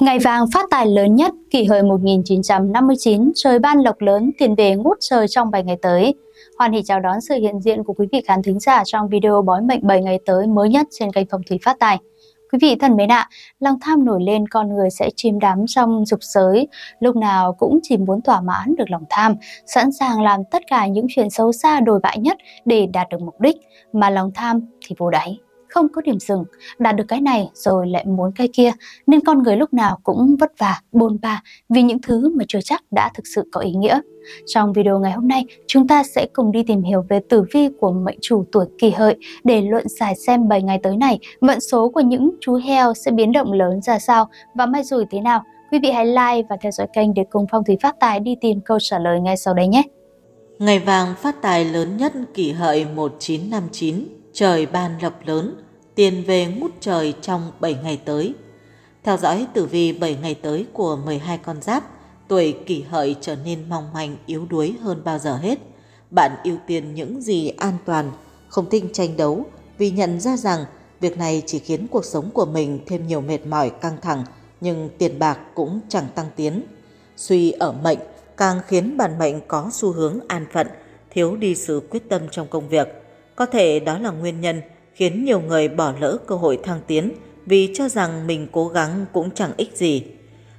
Ngày vàng phát tài lớn nhất kỷ hợi 1959 trời ban lộc lớn tiền về ngút trời trong vài ngày tới. Hoan hỷ chào đón sự hiện diện của quý vị khán thính giả trong video bói mệnh 7 ngày tới mới nhất trên kênh Phong Thủy Phát Tài. Quý vị thân mến ạ, lòng tham nổi lên con người sẽ chìm đắm trong dục giới, lúc nào cũng chỉ muốn thỏa mãn được lòng tham, sẵn sàng làm tất cả những chuyện xấu xa đồi bại nhất để đạt được mục đích, mà lòng tham thì vô đáy không có điểm dừng, đạt được cái này rồi lại muốn cái kia, nên con người lúc nào cũng vất vả, bôn ba vì những thứ mà chưa chắc đã thực sự có ý nghĩa. Trong video ngày hôm nay, chúng ta sẽ cùng đi tìm hiểu về tử vi của mệnh chủ tuổi kỳ hợi để luận giải xem 7 ngày tới này vận số của những chú heo sẽ biến động lớn ra sao và may rủi thế nào. Quý vị hãy like và theo dõi kênh để cùng Phong Thủy Phát Tài đi tìm câu trả lời ngay sau đây nhé. Ngày vàng phát tài lớn nhất kỷ hợi 1959 trời ban lộc lớn, tiền về ngút trời trong 7 ngày tới. Theo dõi tử vi 7 ngày tới của 12 con giáp, tuổi kỷ hợi trở nên mong manh yếu đuối hơn bao giờ hết. Bạn ưu tiên những gì an toàn, không tinh tranh đấu vì nhận ra rằng việc này chỉ khiến cuộc sống của mình thêm nhiều mệt mỏi căng thẳng nhưng tiền bạc cũng chẳng tăng tiến. Suy ở mệnh càng khiến bản mệnh có xu hướng an phận, thiếu đi sự quyết tâm trong công việc – có thể đó là nguyên nhân khiến nhiều người bỏ lỡ cơ hội thăng tiến vì cho rằng mình cố gắng cũng chẳng ích gì.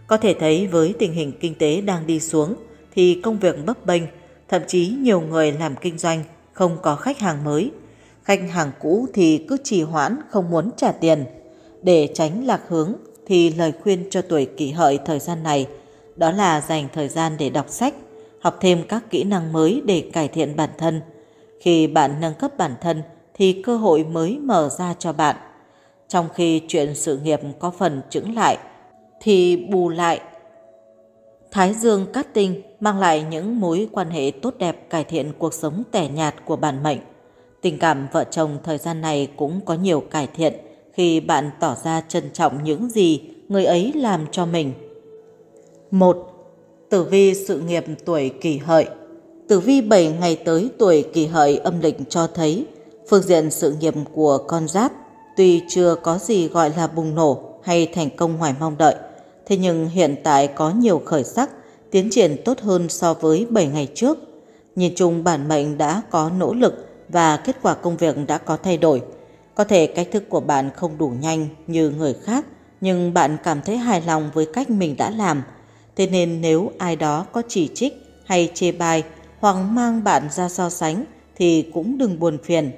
Có thể thấy với tình hình kinh tế đang đi xuống thì công việc bấp bênh, thậm chí nhiều người làm kinh doanh không có khách hàng mới. Khách hàng cũ thì cứ trì hoãn không muốn trả tiền. Để tránh lạc hướng thì lời khuyên cho tuổi kỷ hợi thời gian này đó là dành thời gian để đọc sách, học thêm các kỹ năng mới để cải thiện bản thân – khi bạn nâng cấp bản thân thì cơ hội mới mở ra cho bạn. Trong khi chuyện sự nghiệp có phần chững lại thì bù lại. Thái Dương Cát Tinh mang lại những mối quan hệ tốt đẹp cải thiện cuộc sống tẻ nhạt của bản mệnh. Tình cảm vợ chồng thời gian này cũng có nhiều cải thiện khi bạn tỏ ra trân trọng những gì người ấy làm cho mình. 1. Tử vi sự nghiệp tuổi kỷ hợi Tử vi 7 ngày tới tuổi kỷ hợi âm lịch cho thấy phương diện sự nghiệp của con giáp tuy chưa có gì gọi là bùng nổ hay thành công ngoài mong đợi, thế nhưng hiện tại có nhiều khởi sắc, tiến triển tốt hơn so với 7 ngày trước. Nhìn chung bản mệnh đã có nỗ lực và kết quả công việc đã có thay đổi. Có thể cách thức của bạn không đủ nhanh như người khác, nhưng bạn cảm thấy hài lòng với cách mình đã làm. Thế nên nếu ai đó có chỉ trích hay chê bai hoặc mang bạn ra so sánh thì cũng đừng buồn phiền.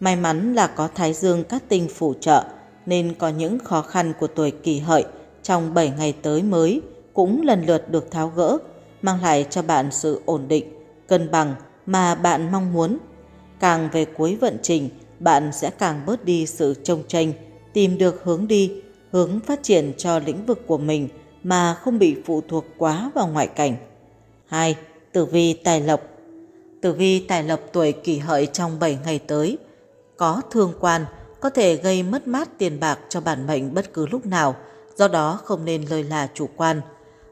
May mắn là có Thái Dương cát tinh phụ trợ nên có những khó khăn của tuổi kỷ hợi trong 7 ngày tới mới cũng lần lượt được tháo gỡ, mang lại cho bạn sự ổn định, cân bằng mà bạn mong muốn. Càng về cuối vận trình, bạn sẽ càng bớt đi sự trông tranh, tìm được hướng đi, hướng phát triển cho lĩnh vực của mình mà không bị phụ thuộc quá vào ngoại cảnh. 2. Tử vi tài lộc Tử vi tài lộc tuổi kỷ hợi trong 7 ngày tới có thương quan có thể gây mất mát tiền bạc cho bản mệnh bất cứ lúc nào, do đó không nên lơi là chủ quan.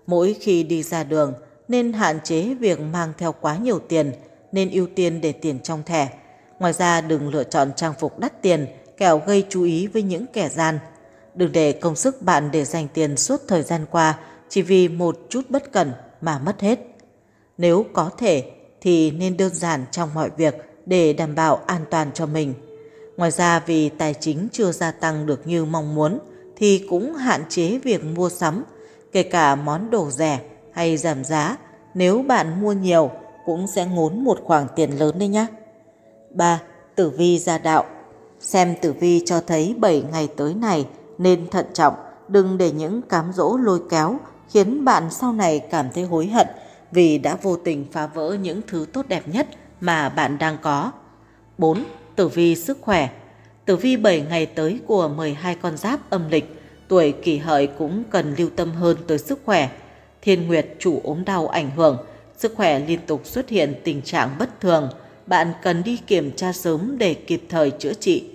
Mỗi khi đi ra đường nên hạn chế việc mang theo quá nhiều tiền, nên ưu tiên để tiền trong thẻ. Ngoài ra đừng lựa chọn trang phục đắt tiền, kẻo gây chú ý với những kẻ gian. Đừng để công sức bạn để dành tiền suốt thời gian qua chỉ vì một chút bất cẩn mà mất hết. Nếu có thể thì nên đơn giản trong mọi việc để đảm bảo an toàn cho mình. Ngoài ra vì tài chính chưa gia tăng được như mong muốn thì cũng hạn chế việc mua sắm, kể cả món đồ rẻ hay giảm giá. Nếu bạn mua nhiều cũng sẽ ngốn một khoản tiền lớn đấy nhé. 3. Tử vi gia đạo Xem tử vi cho thấy 7 ngày tới này nên thận trọng, đừng để những cám dỗ lôi kéo khiến bạn sau này cảm thấy hối hận vì đã vô tình phá vỡ những thứ tốt đẹp nhất mà bạn đang có. 4. Tử vi sức khỏe Tử vi 7 ngày tới của 12 con giáp âm lịch, tuổi kỷ hợi cũng cần lưu tâm hơn tới sức khỏe. Thiên Nguyệt chủ ốm đau ảnh hưởng, sức khỏe liên tục xuất hiện tình trạng bất thường, bạn cần đi kiểm tra sớm để kịp thời chữa trị.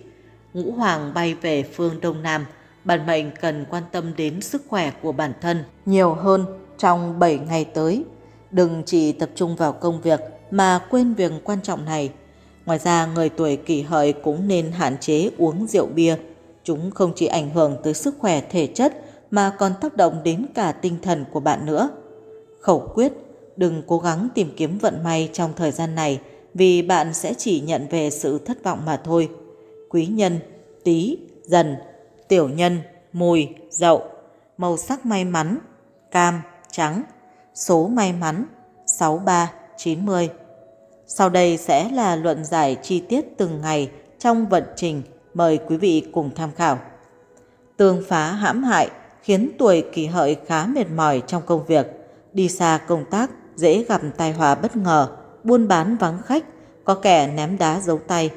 Ngũ Hoàng bay về phương Đông Nam, bản mệnh cần quan tâm đến sức khỏe của bản thân nhiều hơn trong 7 ngày tới. Đừng chỉ tập trung vào công việc mà quên việc quan trọng này. Ngoài ra, người tuổi kỷ hợi cũng nên hạn chế uống rượu bia. Chúng không chỉ ảnh hưởng tới sức khỏe thể chất mà còn tác động đến cả tinh thần của bạn nữa. Khẩu quyết, đừng cố gắng tìm kiếm vận may trong thời gian này vì bạn sẽ chỉ nhận về sự thất vọng mà thôi. Quý nhân, tí, dần, tiểu nhân, mùi, dậu, màu sắc may mắn, cam, trắng, số may mắn 6390. Sau đây sẽ là luận giải chi tiết từng ngày trong vận trình, mời quý vị cùng tham khảo. Tương phá hãm hại khiến tuổi kỷ hợi khá mệt mỏi trong công việc, đi xa công tác dễ gặp tai họa bất ngờ, buôn bán vắng khách, có kẻ ném đá giấu tay.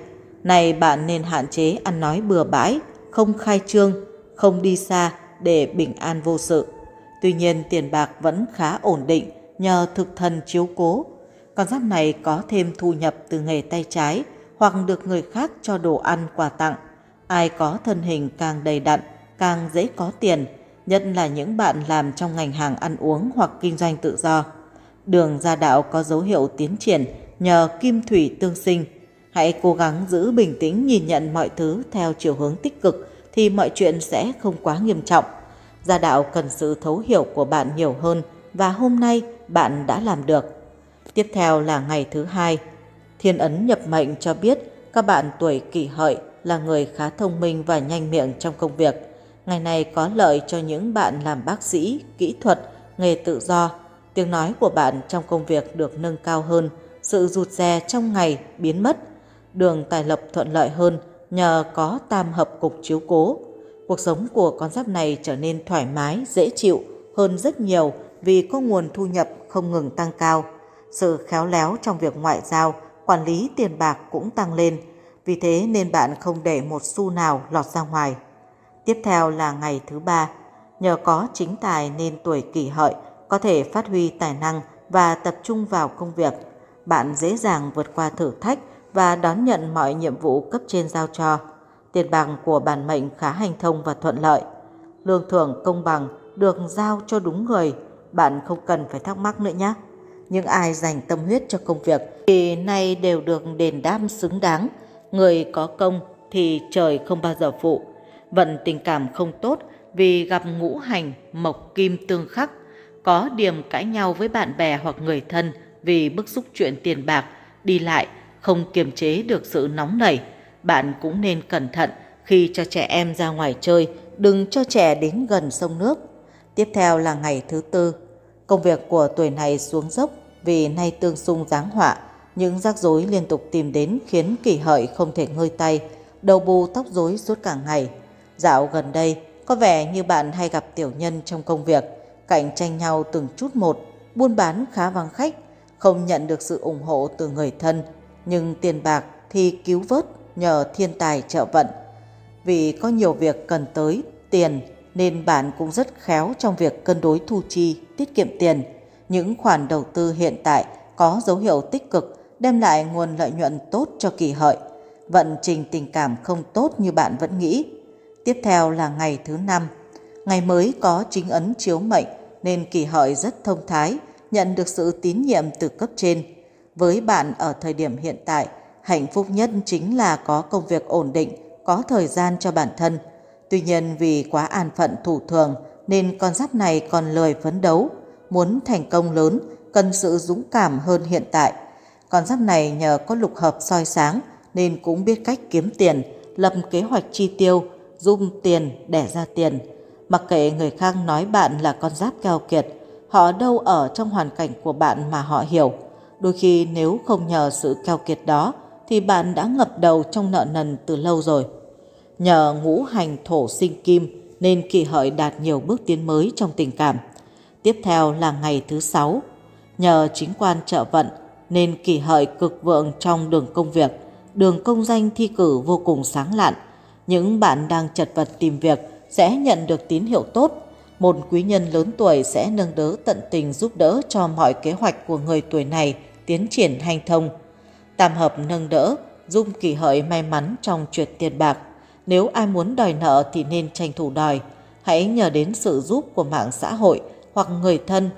Này bạn nên hạn chế ăn nói bừa bãi, không khai trương, không đi xa để bình an vô sự. Tuy nhiên tiền bạc vẫn khá ổn định nhờ thực thần chiếu cố. Con giáp này có thêm thu nhập từ nghề tay trái hoặc được người khác cho đồ ăn quà tặng. Ai có thân hình càng đầy đặn, càng dễ có tiền, nhất là những bạn làm trong ngành hàng ăn uống hoặc kinh doanh tự do. Đường gia đạo có dấu hiệu tiến triển nhờ kim thủy tương sinh. Hãy cố gắng giữ bình tĩnh nhìn nhận mọi thứ theo chiều hướng tích cực thì mọi chuyện sẽ không quá nghiêm trọng Gia đạo cần sự thấu hiểu của bạn nhiều hơn và hôm nay bạn đã làm được. Tiếp theo là ngày thứ hai. Thiên ấn nhập mệnh cho biết các bạn tuổi kỷ hợi là người khá thông minh và nhanh miệng trong công việc. Ngày này có lợi cho những bạn làm bác sĩ, kỹ thuật, nghề tự do. Tiếng nói của bạn trong công việc được nâng cao hơn, sự rụt rè trong ngày biến mất. Đường tài lộc thuận lợi hơn nhờ có tam hợp cục chiếu cố Cuộc sống của con giáp này trở nên thoải mái, dễ chịu hơn rất nhiều vì có nguồn thu nhập không ngừng tăng cao. Sự khéo léo trong việc ngoại giao, quản lý tiền bạc cũng tăng lên, vì thế nên bạn không để một xu nào lọt ra ngoài. Tiếp theo là ngày thứ ba, nhờ có chính tài nên tuổi kỷ hợi có thể phát huy tài năng và tập trung vào công việc. Bạn dễ dàng vượt qua thử thách và đón nhận mọi nhiệm vụ cấp trên giao cho. Tiền bạc của bản mệnh khá hành thông và thuận lợi. Lương thưởng công bằng được giao cho đúng người, bạn không cần phải thắc mắc nữa nhé. Những ai dành tâm huyết cho công việc thì nay đều được đền đáp xứng đáng. Người có công thì trời không bao giờ phụ. Vận tình cảm không tốt vì gặp ngũ hành mộc kim tương khắc, có điểm cãi nhau với bạn bè hoặc người thân vì bức xúc chuyện tiền bạc, đi lại không kiềm chế được sự nóng nảy bạn cũng nên cẩn thận khi cho trẻ em ra ngoài chơi, đừng cho trẻ đến gần sông nước. Tiếp theo là ngày thứ tư. Công việc của tuổi này xuống dốc vì nay tương xung giáng họa, những rắc rối liên tục tìm đến khiến kỷ hợi không thể ngơi tay, đầu bù tóc rối suốt cả ngày. Dạo gần đây, có vẻ như bạn hay gặp tiểu nhân trong công việc, cạnh tranh nhau từng chút một, buôn bán khá vắng khách, không nhận được sự ủng hộ từ người thân, nhưng tiền bạc thì cứu vớt nhờ thiên tài trợ vận. Vì có nhiều việc cần tới tiền nên bạn cũng rất khéo trong việc cân đối thu chi, tiết kiệm tiền. Những khoản đầu tư hiện tại có dấu hiệu tích cực đem lại nguồn lợi nhuận tốt cho kỳ hợi. Vận trình tình cảm không tốt như bạn vẫn nghĩ. Tiếp theo là ngày thứ năm. Ngày mới có chính ấn chiếu mệnh nên kỳ hợi rất thông thái, nhận được sự tín nhiệm từ cấp trên. Với bạn ở thời điểm hiện tại, hạnh phúc nhất chính là có công việc ổn định, có thời gian cho bản thân. Tuy nhiên vì quá an phận thủ thường nên con giáp này còn lười phấn đấu, muốn thành công lớn cần sự dũng cảm hơn hiện tại. Con giáp này nhờ có lục hợp soi sáng nên cũng biết cách kiếm tiền, lập kế hoạch chi tiêu, dung tiền để ra tiền. Mặc kệ người khác nói bạn là con giáp keo kiệt, họ đâu ở trong hoàn cảnh của bạn mà họ hiểu. Đôi khi nếu không nhờ sự keo kiệt đó thì bạn đã ngập đầu trong nợ nần từ lâu rồi. Nhờ ngũ hành thổ sinh kim nên kỳ hợi đạt nhiều bước tiến mới trong tình cảm. Tiếp theo là ngày thứ sáu. Nhờ chính quan trợ vận nên kỳ hợi cực vượng trong đường công việc, đường công danh thi cử vô cùng sáng lạn. Những bạn đang chật vật tìm việc sẽ nhận được tín hiệu tốt. Một quý nhân lớn tuổi sẽ nâng đỡ tận tình giúp đỡ cho mọi kế hoạch của người tuổi này tiến triển hành thông Tam hợp nâng đỡ, dung kỳ hợi may mắn trong chuyện tiền bạc. Nếu ai muốn đòi nợ thì nên tranh thủ đòi. Hãy nhờ đến sự giúp của mạng xã hội hoặc người thân.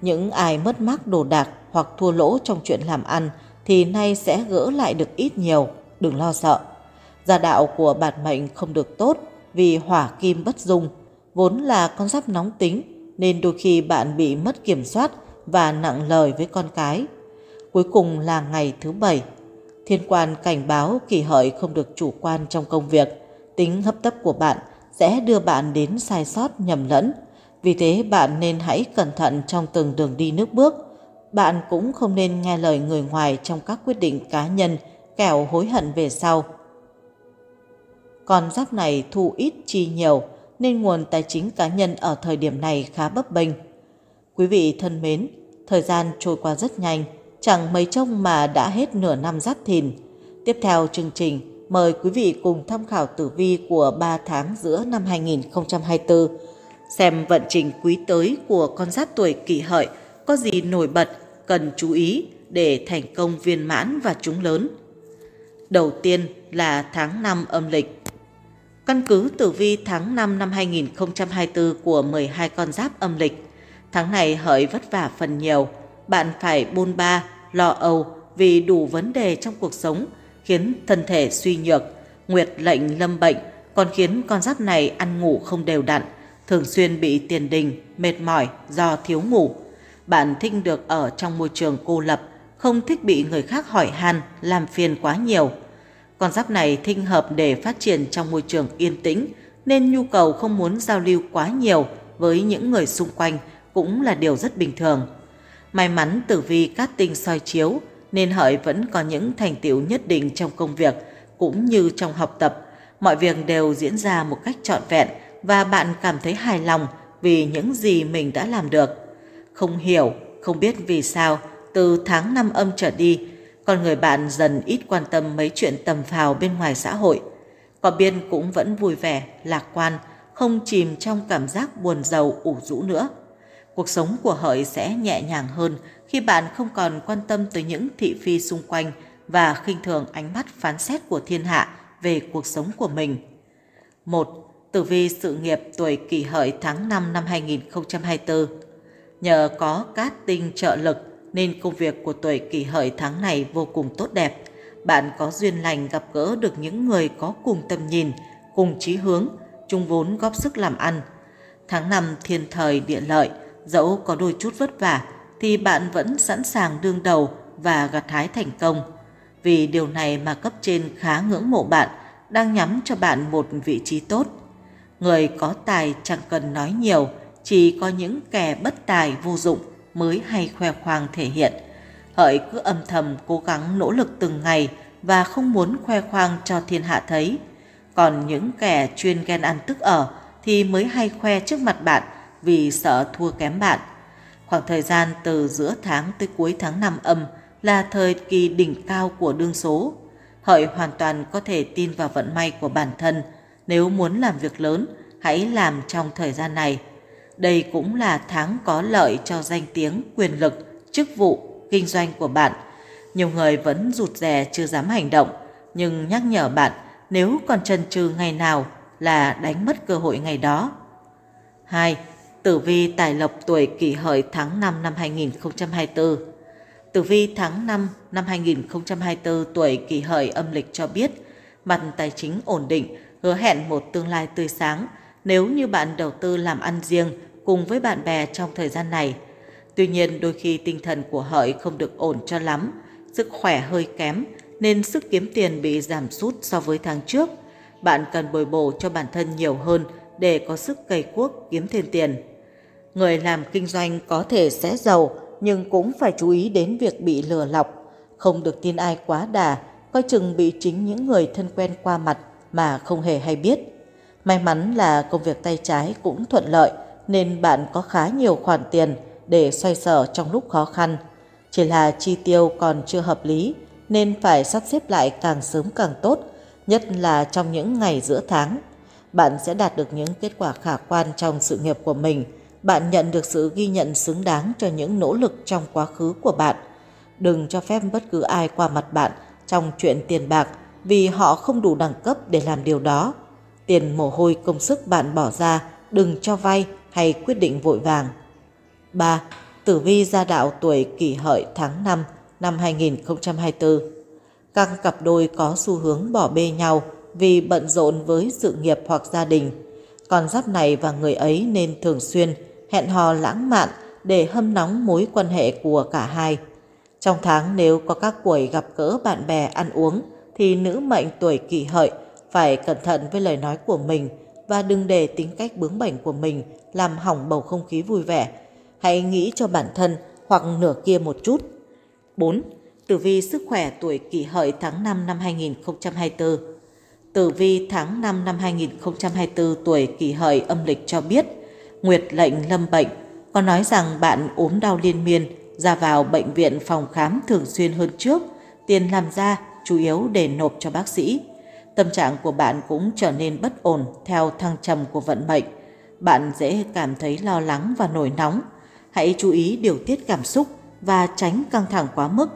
Những ai mất mắc đồ đạc hoặc thua lỗ trong chuyện làm ăn thì nay sẽ gỡ lại được ít nhiều, đừng lo sợ. Gia đạo của bản mệnh không được tốt vì hỏa kim bất dung, vốn là con giáp nóng tính nên đôi khi bạn bị mất kiểm soát và nặng lời với con cái Cuối cùng là ngày thứ bảy. Thiên quan cảnh báo kỳ hợi không được chủ quan trong công việc. Tính hấp tấp của bạn sẽ đưa bạn đến sai sót nhầm lẫn. Vì thế bạn nên hãy cẩn thận trong từng đường đi nước bước. Bạn cũng không nên nghe lời người ngoài trong các quyết định cá nhân kẻo hối hận về sau. Con giáp này thu ít chi nhiều nên nguồn tài chính cá nhân ở thời điểm này khá bấp bênh. Quý vị thân mến, thời gian trôi qua rất nhanh, chẳng mấy trông mà đã hết nửa năm giáp thìn. Tiếp theo chương trình, mời quý vị cùng tham khảo tử vi của 3 tháng giữa năm 2024, xem vận trình quý tới của con giáp tuổi kỷ hợi có gì nổi bật, cần chú ý để thành công viên mãn và trúng lớn. Đầu tiên là tháng 5 âm lịch. Căn cứ tử vi tháng 5 năm 2024 của 12 con giáp âm lịch, tháng này hợi vất vả phần nhiều, bạn phải bôn ba, lo âu vì đủ vấn đề trong cuộc sống khiến thân thể suy nhược. Nguyệt lệnh lâm bệnh còn khiến con giáp này ăn ngủ không đều đặn, thường xuyên bị tiền đình, mệt mỏi do thiếu ngủ. Bạn thích được ở trong môi trường cô lập, không thích bị người khác hỏi han, làm phiền quá nhiều. Con giáp này Thinh hợp để phát triển trong môi trường yên tĩnh, nên nhu cầu không muốn giao lưu quá nhiều với những người xung quanh cũng là điều rất bình thường. May mắn tử vi cát tinh soi chiếu nên hợi vẫn có những thành tiệu nhất định trong công việc cũng như trong học tập. Mọi việc đều diễn ra một cách trọn vẹn và bạn cảm thấy hài lòng vì những gì mình đã làm được. Không hiểu, không biết vì sao, từ tháng năm âm trở đi, con người bạn dần ít quan tâm mấy chuyện tầm phào bên ngoài xã hội. Có biên cũng vẫn vui vẻ, lạc quan, không chìm trong cảm giác buồn giàu ủ rũ nữa. Cuộc sống của hợi sẽ nhẹ nhàng hơn khi bạn không còn quan tâm tới những thị phi xung quanh và khinh thường ánh mắt phán xét của thiên hạ về cuộc sống của mình. Một, Tử vi sự nghiệp tuổi kỷ hợi tháng 5 năm 2024 Nhờ có cát tinh trợ lực nên công việc của tuổi kỷ hợi tháng này vô cùng tốt đẹp. Bạn có duyên lành gặp gỡ được những người có cùng tầm nhìn, cùng chí hướng, chung vốn góp sức làm ăn. Tháng 5 thiên thời địa lợi – dẫu có đôi chút vất vả thì bạn vẫn sẵn sàng đương đầu và gặt hái thành công. Vì điều này mà cấp trên khá ngưỡng mộ bạn, đang nhắm cho bạn một vị trí tốt. Người có tài chẳng cần nói nhiều, chỉ có những kẻ bất tài vô dụng mới hay khoe khoang thể hiện. Hỡi cứ âm thầm cố gắng nỗ lực từng ngày và không muốn khoe khoang cho thiên hạ thấy. Còn những kẻ chuyên ghen ăn tức ở thì mới hay khoe trước mặt bạn – vì sợ thua kém bạn. Khoảng thời gian từ giữa tháng tới cuối tháng năm âm là thời kỳ đỉnh cao của đương số. Hợi hoàn toàn có thể tin vào vận may của bản thân. Nếu muốn làm việc lớn, hãy làm trong thời gian này. Đây cũng là tháng có lợi cho danh tiếng, quyền lực, chức vụ, kinh doanh của bạn. Nhiều người vẫn rụt rè chưa dám hành động, nhưng nhắc nhở bạn nếu còn chần chừ ngày nào là đánh mất cơ hội ngày đó. 2. Tử vi tài lộc tuổi kỷ hợi tháng 5 năm 2024 Tử vi tháng 5 năm 2024 tuổi kỷ hợi âm lịch cho biết mặt tài chính ổn định, hứa hẹn một tương lai tươi sáng nếu như bạn đầu tư làm ăn riêng cùng với bạn bè trong thời gian này. Tuy nhiên đôi khi tinh thần của hợi không được ổn cho lắm, sức khỏe hơi kém nên sức kiếm tiền bị giảm sút so với tháng trước. Bạn cần bồi bổ cho bản thân nhiều hơn để có sức cày cuốc kiếm thêm tiền. Người làm kinh doanh có thể sẽ giàu nhưng cũng phải chú ý đến việc bị lừa lọc. Không được tin ai quá đà, coi chừng bị chính những người thân quen qua mặt mà không hề hay biết. May mắn là công việc tay trái cũng thuận lợi nên bạn có khá nhiều khoản tiền để xoay sở trong lúc khó khăn. Chỉ là chi tiêu còn chưa hợp lý nên phải sắp xếp lại càng sớm càng tốt, nhất là trong những ngày giữa tháng. Bạn sẽ đạt được những kết quả khả quan trong sự nghiệp của mình – bạn nhận được sự ghi nhận xứng đáng cho những nỗ lực trong quá khứ của bạn. Đừng cho phép bất cứ ai qua mặt bạn trong chuyện tiền bạc vì họ không đủ đẳng cấp để làm điều đó. Tiền mồ hôi công sức bạn bỏ ra đừng cho vay hay quyết định vội vàng. 3. Tử vi gia đạo tuổi kỷ hợi tháng 5 năm 2024 Các cặp đôi có xu hướng bỏ bê nhau vì bận rộn với sự nghiệp hoặc gia đình. Còn giáp này và người ấy nên thường xuyên hẹn hò lãng mạn để hâm nóng mối quan hệ của cả hai. Trong tháng nếu có các buổi gặp gỡ bạn bè ăn uống thì nữ mệnh tuổi kỷ hợi phải cẩn thận với lời nói của mình và đừng để tính cách bướng bỉnh của mình làm hỏng bầu không khí vui vẻ. Hãy nghĩ cho bản thân hoặc nửa kia một chút. 4. Tử vi sức khỏe tuổi kỷ hợi tháng 5 năm 2024 Tử vi tháng 5 năm 2024 tuổi kỷ hợi âm lịch cho biết – Nguyệt lệnh lâm bệnh, còn nói rằng bạn ốm đau liên miên, ra vào bệnh viện phòng khám thường xuyên hơn trước, tiền làm ra chủ yếu để nộp cho bác sĩ. Tâm trạng của bạn cũng trở nên bất ổn theo thăng trầm của vận mệnh. Bạn dễ cảm thấy lo lắng và nổi nóng. Hãy chú ý điều tiết cảm xúc và tránh căng thẳng quá mức.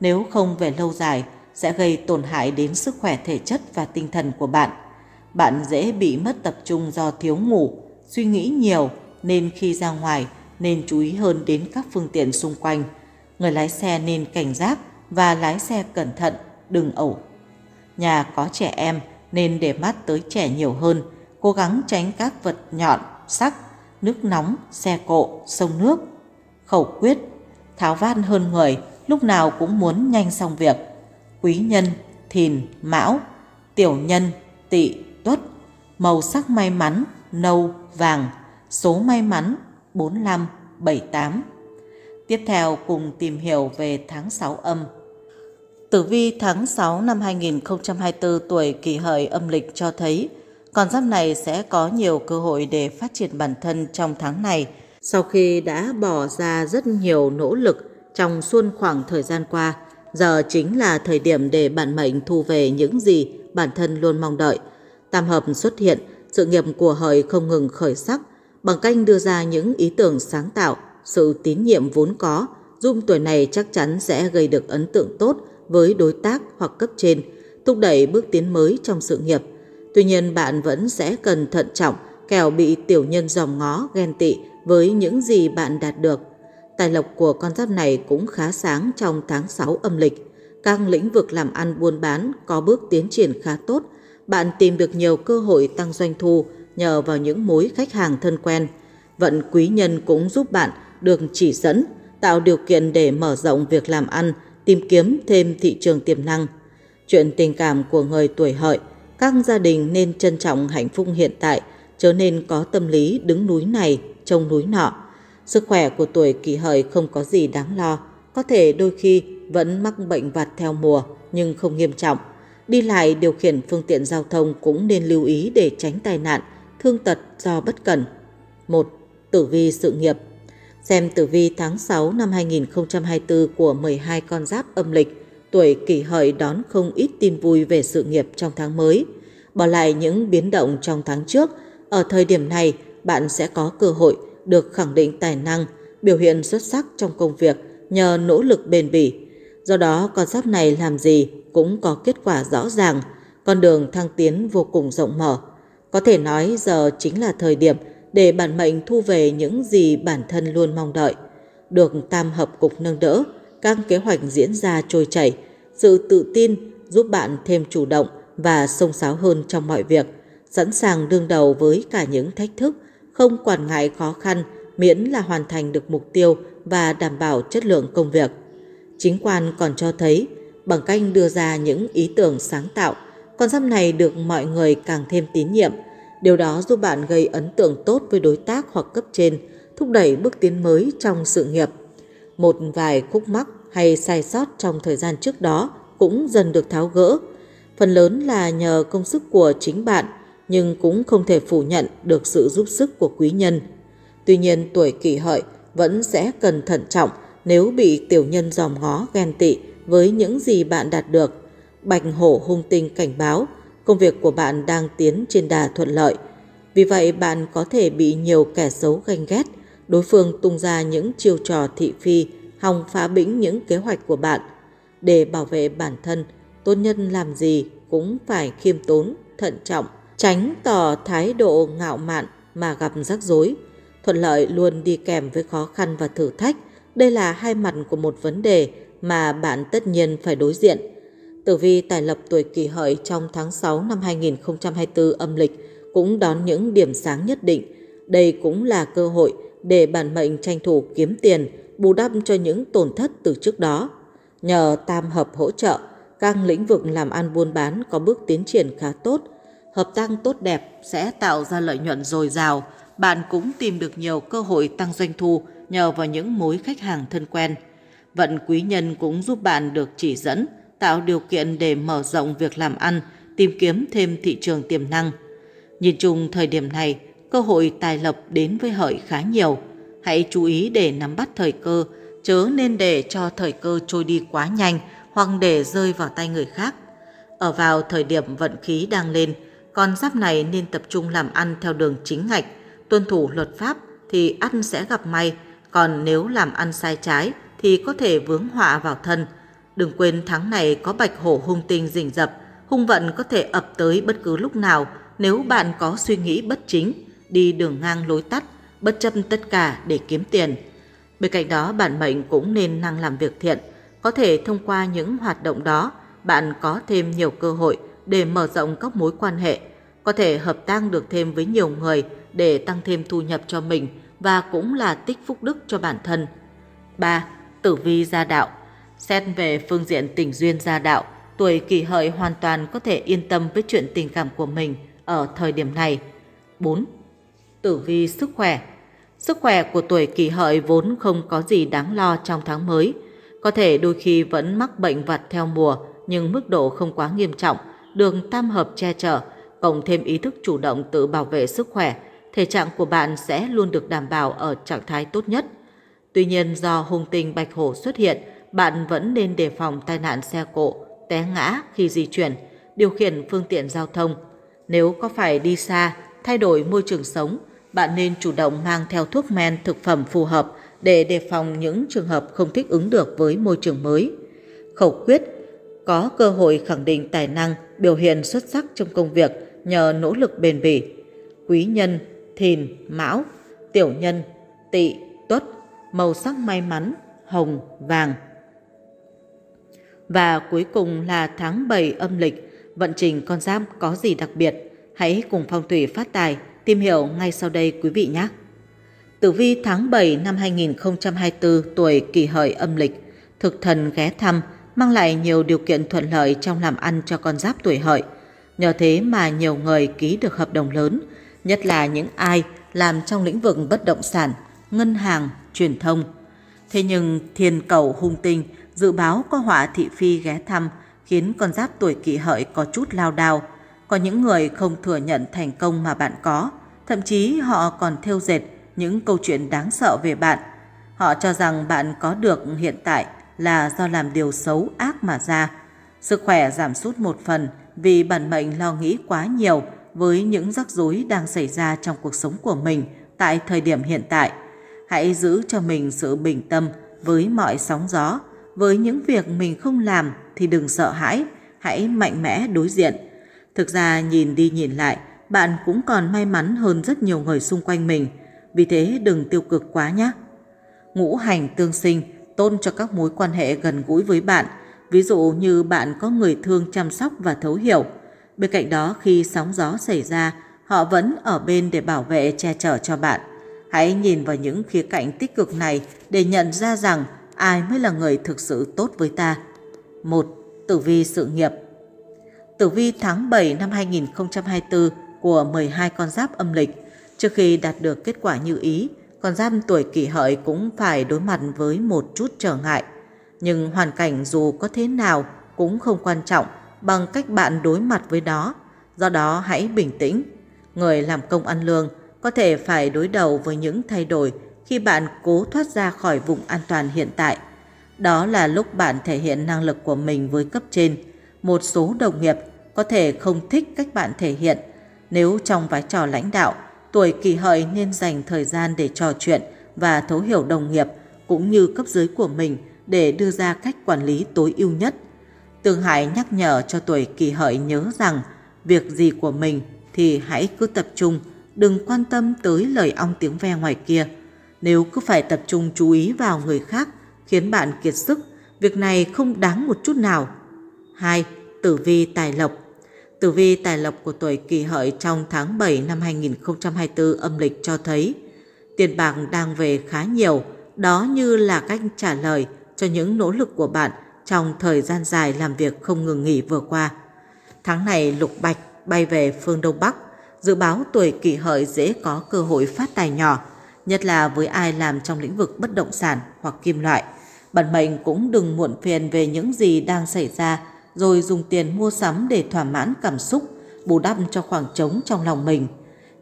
Nếu không về lâu dài, sẽ gây tổn hại đến sức khỏe thể chất và tinh thần của bạn. Bạn dễ bị mất tập trung do thiếu ngủ, suy nghĩ nhiều nên khi ra ngoài nên chú ý hơn đến các phương tiện xung quanh. Người lái xe nên cảnh giác và lái xe cẩn thận, đừng ẩu. Nhà có trẻ em nên để mắt tới trẻ nhiều hơn, cố gắng tránh các vật nhọn, sắc, nước nóng, xe cộ, sông nước. Khẩu quyết, tháo van hơn người, lúc nào cũng muốn nhanh xong việc. Quý nhân, thìn, mão, tiểu nhân, tỵ, tuất, màu sắc may mắn, nâu, vàng, số may mắn 4578. Tiếp theo cùng tìm hiểu về tháng 6 âm. Tử vi tháng 6 năm 2024 tuổi kỷ hợi âm lịch cho thấy con giáp này sẽ có nhiều cơ hội để phát triển bản thân trong tháng này sau khi đã bỏ ra rất nhiều nỗ lực trong suôn khoảng thời gian qua. Giờ chính là thời điểm để bản mệnh thu về những gì bản thân luôn mong đợi. Tam hợp xuất hiện – sự nghiệp của Hợi không ngừng khởi sắc bằng canh đưa ra những ý tưởng sáng tạo, sự tín nhiệm vốn có, dung tuổi này chắc chắn sẽ gây được ấn tượng tốt với đối tác hoặc cấp trên, thúc đẩy bước tiến mới trong sự nghiệp. Tuy nhiên bạn vẫn sẽ cần thận trọng, kẻo bị tiểu nhân dòm ngó ghen tị với những gì bạn đạt được. Tài lộc của con giáp này cũng khá sáng trong tháng 6 âm lịch. Các lĩnh vực làm ăn buôn bán có bước tiến triển khá tốt bạn tìm được nhiều cơ hội tăng doanh thu nhờ vào những mối khách hàng thân quen. Vận quý nhân cũng giúp bạn được chỉ dẫn, tạo điều kiện để mở rộng việc làm ăn, tìm kiếm thêm thị trường tiềm năng. Chuyện tình cảm của người tuổi hợi, các gia đình nên trân trọng hạnh phúc hiện tại, chớ nên có tâm lý đứng núi này, trông núi nọ. Sức khỏe của tuổi kỷ hợi không có gì đáng lo, có thể đôi khi vẫn mắc bệnh vặt theo mùa nhưng không nghiêm trọng đi lại điều khiển phương tiện giao thông cũng nên lưu ý để tránh tai nạn, thương tật do bất cẩn. 1. Tử vi sự nghiệp Xem tử vi tháng 6 năm 2024 của 12 con giáp âm lịch, tuổi kỷ hợi đón không ít tin vui về sự nghiệp trong tháng mới. Bỏ lại những biến động trong tháng trước, ở thời điểm này bạn sẽ có cơ hội được khẳng định tài năng, biểu hiện xuất sắc trong công việc nhờ nỗ lực bền bỉ, Do đó con giáp này làm gì cũng có kết quả rõ ràng, con đường thăng tiến vô cùng rộng mở. Có thể nói giờ chính là thời điểm để bản mệnh thu về những gì bản thân luôn mong đợi. Được tam hợp cục nâng đỡ, các kế hoạch diễn ra trôi chảy, sự tự tin giúp bạn thêm chủ động và sông sáo hơn trong mọi việc, sẵn sàng đương đầu với cả những thách thức, không quản ngại khó khăn miễn là hoàn thành được mục tiêu và đảm bảo chất lượng công việc. Chính quan còn cho thấy, bằng cách đưa ra những ý tưởng sáng tạo, con giáp này được mọi người càng thêm tín nhiệm. Điều đó giúp bạn gây ấn tượng tốt với đối tác hoặc cấp trên, thúc đẩy bước tiến mới trong sự nghiệp. Một vài khúc mắc hay sai sót trong thời gian trước đó cũng dần được tháo gỡ. Phần lớn là nhờ công sức của chính bạn, nhưng cũng không thể phủ nhận được sự giúp sức của quý nhân. Tuy nhiên tuổi kỷ hợi vẫn sẽ cần thận trọng nếu bị tiểu nhân dòm ngó ghen tị với những gì bạn đạt được. Bạch hổ hung tinh cảnh báo công việc của bạn đang tiến trên đà thuận lợi. Vì vậy bạn có thể bị nhiều kẻ xấu ganh ghét, đối phương tung ra những chiêu trò thị phi, hòng phá bĩnh những kế hoạch của bạn. Để bảo vệ bản thân, tốt nhân làm gì cũng phải khiêm tốn, thận trọng, tránh tỏ thái độ ngạo mạn mà gặp rắc rối. Thuận lợi luôn đi kèm với khó khăn và thử thách – đây là hai mặt của một vấn đề mà bạn tất nhiên phải đối diện. Tử vi tài lộc tuổi kỷ hợi trong tháng 6 năm 2024 âm lịch cũng đón những điểm sáng nhất định. Đây cũng là cơ hội để bản mệnh tranh thủ kiếm tiền, bù đắp cho những tổn thất từ trước đó. Nhờ tam hợp hỗ trợ, các lĩnh vực làm ăn buôn bán có bước tiến triển khá tốt. Hợp tác tốt đẹp sẽ tạo ra lợi nhuận dồi dào, bạn cũng tìm được nhiều cơ hội tăng doanh thu nhờ vào những mối khách hàng thân quen. Vận quý nhân cũng giúp bạn được chỉ dẫn, tạo điều kiện để mở rộng việc làm ăn, tìm kiếm thêm thị trường tiềm năng. Nhìn chung thời điểm này, cơ hội tài lộc đến với hợi khá nhiều. Hãy chú ý để nắm bắt thời cơ, chớ nên để cho thời cơ trôi đi quá nhanh hoặc để rơi vào tay người khác. Ở vào thời điểm vận khí đang lên, con giáp này nên tập trung làm ăn theo đường chính ngạch, tuân thủ luật pháp thì ăn sẽ gặp may, còn nếu làm ăn sai trái thì có thể vướng họa vào thân. Đừng quên tháng này có bạch hổ hung tinh rình rập, hung vận có thể ập tới bất cứ lúc nào nếu bạn có suy nghĩ bất chính, đi đường ngang lối tắt, bất chấp tất cả để kiếm tiền. Bên cạnh đó, bản mệnh cũng nên năng làm việc thiện. Có thể thông qua những hoạt động đó, bạn có thêm nhiều cơ hội để mở rộng các mối quan hệ, có thể hợp tác được thêm với nhiều người để tăng thêm thu nhập cho mình – và cũng là tích phúc đức cho bản thân. 3. Tử vi gia đạo Xét về phương diện tình duyên gia đạo, tuổi kỷ hợi hoàn toàn có thể yên tâm với chuyện tình cảm của mình ở thời điểm này. 4. Tử vi sức khỏe Sức khỏe của tuổi kỷ hợi vốn không có gì đáng lo trong tháng mới. Có thể đôi khi vẫn mắc bệnh vặt theo mùa, nhưng mức độ không quá nghiêm trọng, đường tam hợp che chở, cộng thêm ý thức chủ động tự bảo vệ sức khỏe, thể trạng của bạn sẽ luôn được đảm bảo ở trạng thái tốt nhất. Tuy nhiên do hung tinh bạch hổ xuất hiện, bạn vẫn nên đề phòng tai nạn xe cộ, té ngã khi di chuyển, điều khiển phương tiện giao thông. Nếu có phải đi xa, thay đổi môi trường sống, bạn nên chủ động mang theo thuốc men thực phẩm phù hợp để đề phòng những trường hợp không thích ứng được với môi trường mới. Khẩu quyết có cơ hội khẳng định tài năng, biểu hiện xuất sắc trong công việc nhờ nỗ lực bền bỉ. Quý nhân thìn, mão, tiểu nhân, tỵ, tuất, màu sắc may mắn, hồng, vàng. Và cuối cùng là tháng 7 âm lịch, vận trình con giáp có gì đặc biệt? Hãy cùng phong thủy phát tài tìm hiểu ngay sau đây quý vị nhé. Tử vi tháng 7 năm 2024 tuổi kỷ hợi âm lịch, thực thần ghé thăm mang lại nhiều điều kiện thuận lợi trong làm ăn cho con giáp tuổi hợi. Nhờ thế mà nhiều người ký được hợp đồng lớn, nhất là những ai làm trong lĩnh vực bất động sản, ngân hàng, truyền thông. Thế nhưng thiên cầu hung tinh dự báo có họa thị phi ghé thăm khiến con giáp tuổi kỷ hợi có chút lao đao. Có những người không thừa nhận thành công mà bạn có, thậm chí họ còn thêu dệt những câu chuyện đáng sợ về bạn. Họ cho rằng bạn có được hiện tại là do làm điều xấu ác mà ra. Sức khỏe giảm sút một phần vì bản mệnh lo nghĩ quá nhiều với những rắc rối đang xảy ra trong cuộc sống của mình tại thời điểm hiện tại. Hãy giữ cho mình sự bình tâm với mọi sóng gió, với những việc mình không làm thì đừng sợ hãi, hãy mạnh mẽ đối diện. Thực ra nhìn đi nhìn lại, bạn cũng còn may mắn hơn rất nhiều người xung quanh mình, vì thế đừng tiêu cực quá nhé. Ngũ hành tương sinh tôn cho các mối quan hệ gần gũi với bạn, ví dụ như bạn có người thương chăm sóc và thấu hiểu – Bên cạnh đó khi sóng gió xảy ra, họ vẫn ở bên để bảo vệ che chở cho bạn. Hãy nhìn vào những khía cạnh tích cực này để nhận ra rằng ai mới là người thực sự tốt với ta. 1. Tử vi sự nghiệp Tử vi tháng 7 năm 2024 của 12 con giáp âm lịch. Trước khi đạt được kết quả như ý, con giáp tuổi kỷ hợi cũng phải đối mặt với một chút trở ngại. Nhưng hoàn cảnh dù có thế nào cũng không quan trọng bằng cách bạn đối mặt với nó. Do đó hãy bình tĩnh. Người làm công ăn lương có thể phải đối đầu với những thay đổi khi bạn cố thoát ra khỏi vùng an toàn hiện tại. Đó là lúc bạn thể hiện năng lực của mình với cấp trên. Một số đồng nghiệp có thể không thích cách bạn thể hiện. Nếu trong vai trò lãnh đạo, tuổi kỳ hợi nên dành thời gian để trò chuyện và thấu hiểu đồng nghiệp cũng như cấp dưới của mình để đưa ra cách quản lý tối ưu nhất. Tương Hải nhắc nhở cho tuổi kỳ hợi nhớ rằng việc gì của mình thì hãy cứ tập trung, đừng quan tâm tới lời ong tiếng ve ngoài kia. Nếu cứ phải tập trung chú ý vào người khác khiến bạn kiệt sức, việc này không đáng một chút nào. 2. Tử vi tài lộc Tử vi tài lộc của tuổi kỳ hợi trong tháng 7 năm 2024 âm lịch cho thấy tiền bạc đang về khá nhiều, đó như là cách trả lời cho những nỗ lực của bạn – trong thời gian dài làm việc không ngừng nghỉ vừa qua. Tháng này Lục Bạch bay về phương Đông Bắc, dự báo tuổi kỷ hợi dễ có cơ hội phát tài nhỏ, nhất là với ai làm trong lĩnh vực bất động sản hoặc kim loại. Bản mệnh cũng đừng muộn phiền về những gì đang xảy ra, rồi dùng tiền mua sắm để thỏa mãn cảm xúc, bù đắp cho khoảng trống trong lòng mình.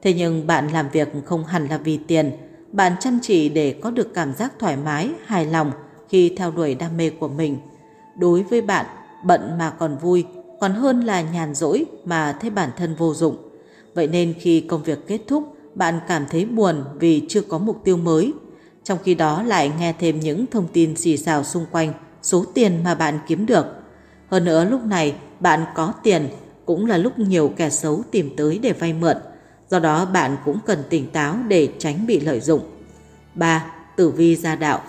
Thế nhưng bạn làm việc không hẳn là vì tiền, bạn chăm chỉ để có được cảm giác thoải mái, hài lòng khi theo đuổi đam mê của mình – đối với bạn bận mà còn vui còn hơn là nhàn rỗi mà thấy bản thân vô dụng vậy nên khi công việc kết thúc bạn cảm thấy buồn vì chưa có mục tiêu mới trong khi đó lại nghe thêm những thông tin xì xào xung quanh số tiền mà bạn kiếm được hơn nữa lúc này bạn có tiền cũng là lúc nhiều kẻ xấu tìm tới để vay mượn do đó bạn cũng cần tỉnh táo để tránh bị lợi dụng 3. Tử vi gia đạo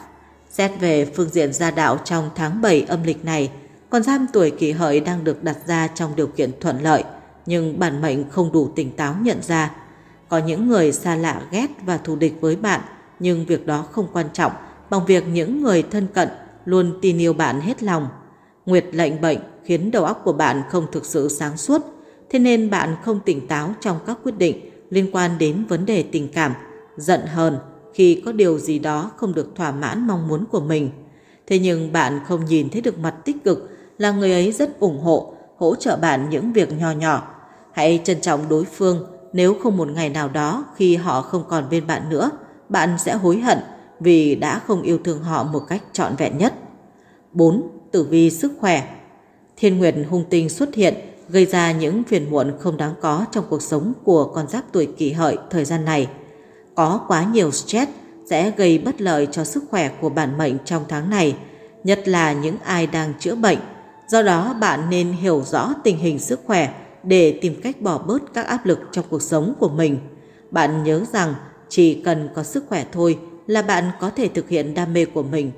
Xét về phương diện gia đạo trong tháng 7 âm lịch này, con giam tuổi kỷ hợi đang được đặt ra trong điều kiện thuận lợi, nhưng bản mệnh không đủ tỉnh táo nhận ra. Có những người xa lạ ghét và thù địch với bạn, nhưng việc đó không quan trọng bằng việc những người thân cận luôn tin yêu bạn hết lòng. Nguyệt lệnh bệnh khiến đầu óc của bạn không thực sự sáng suốt, thế nên bạn không tỉnh táo trong các quyết định liên quan đến vấn đề tình cảm, giận hờn, khi có điều gì đó không được thỏa mãn mong muốn của mình. Thế nhưng bạn không nhìn thấy được mặt tích cực là người ấy rất ủng hộ, hỗ trợ bạn những việc nhỏ nhỏ. Hãy trân trọng đối phương nếu không một ngày nào đó khi họ không còn bên bạn nữa, bạn sẽ hối hận vì đã không yêu thương họ một cách trọn vẹn nhất. 4. Tử vi sức khỏe Thiên Nguyệt hung tinh xuất hiện gây ra những phiền muộn không đáng có trong cuộc sống của con giáp tuổi kỷ hợi thời gian này – có quá nhiều stress sẽ gây bất lợi cho sức khỏe của bản mệnh trong tháng này, nhất là những ai đang chữa bệnh. Do đó bạn nên hiểu rõ tình hình sức khỏe để tìm cách bỏ bớt các áp lực trong cuộc sống của mình. Bạn nhớ rằng chỉ cần có sức khỏe thôi là bạn có thể thực hiện đam mê của mình.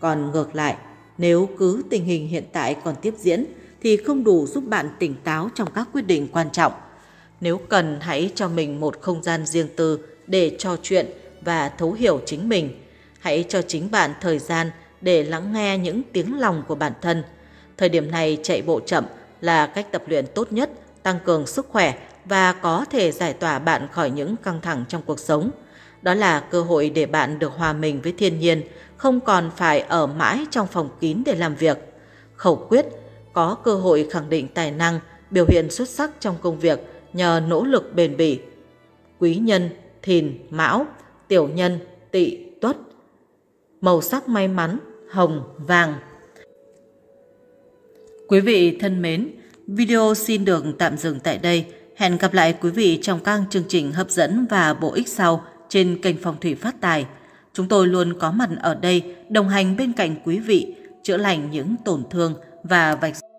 Còn ngược lại, nếu cứ tình hình hiện tại còn tiếp diễn thì không đủ giúp bạn tỉnh táo trong các quyết định quan trọng. Nếu cần hãy cho mình một không gian riêng tư để trò chuyện và thấu hiểu chính mình. Hãy cho chính bạn thời gian để lắng nghe những tiếng lòng của bản thân. Thời điểm này chạy bộ chậm là cách tập luyện tốt nhất, tăng cường sức khỏe và có thể giải tỏa bạn khỏi những căng thẳng trong cuộc sống. Đó là cơ hội để bạn được hòa mình với thiên nhiên, không còn phải ở mãi trong phòng kín để làm việc. Khẩu quyết có cơ hội khẳng định tài năng, biểu hiện xuất sắc trong công việc nhờ nỗ lực bền bỉ. Quý nhân thìn, mão, tiểu nhân, tỵ, tuất. Màu sắc may mắn, hồng, vàng. Quý vị thân mến, video xin được tạm dừng tại đây. Hẹn gặp lại quý vị trong các chương trình hấp dẫn và bổ ích sau trên kênh Phong Thủy Phát Tài. Chúng tôi luôn có mặt ở đây, đồng hành bên cạnh quý vị, chữa lành những tổn thương và vạch